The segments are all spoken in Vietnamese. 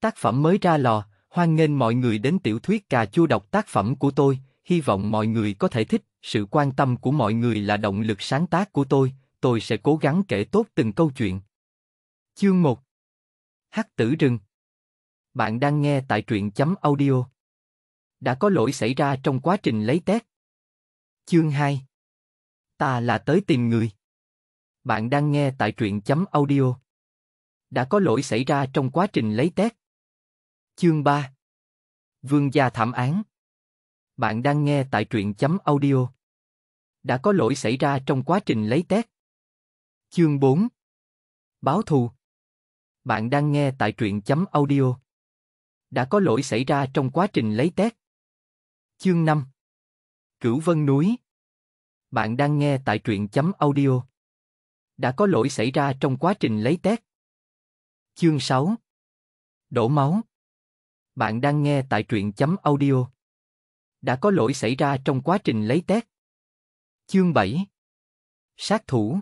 Tác phẩm mới ra lò, hoan nghênh mọi người đến tiểu thuyết cà chua đọc tác phẩm của tôi, hy vọng mọi người có thể thích, sự quan tâm của mọi người là động lực sáng tác của tôi, tôi sẽ cố gắng kể tốt từng câu chuyện. Chương 1 Hắc tử rừng Bạn đang nghe tại truyện chấm audio. Đã có lỗi xảy ra trong quá trình lấy tét. Chương 2 Ta là tới tìm người. Bạn đang nghe tại truyện chấm audio. Đã có lỗi xảy ra trong quá trình lấy tét. Chương 3 Vương gia thảm án Bạn đang nghe tại truyện chấm audio. Đã có lỗi xảy ra trong quá trình lấy tét. Chương 4 Báo thù Bạn đang nghe tại truyện chấm audio. Đã có lỗi xảy ra trong quá trình lấy tét. Chương 5 Cửu Vân Núi Bạn đang nghe tại truyện chấm audio. Đã có lỗi xảy ra trong quá trình lấy tét. Chương 6 Đổ máu bạn đang nghe tại truyện chấm audio. Đã có lỗi xảy ra trong quá trình lấy test. Chương 7 Sát thủ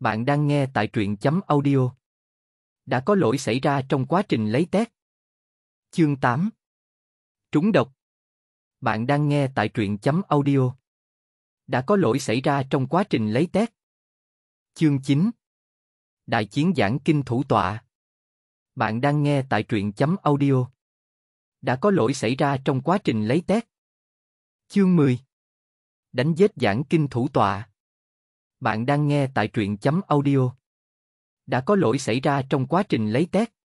Bạn đang nghe tại truyện chấm audio. Đã có lỗi xảy ra trong quá trình lấy test. Chương 8 Trúng độc Bạn đang nghe tại truyện chấm audio. Đã có lỗi xảy ra trong quá trình lấy test. Chương 9 Đại chiến giảng kinh thủ tọa bạn đang nghe tại truyện chấm audio đã có lỗi xảy ra trong quá trình lấy tét. Chương 10 Đánh giết giảng kinh thủ tọa Bạn đang nghe tại truyện chấm audio. Đã có lỗi xảy ra trong quá trình lấy tét.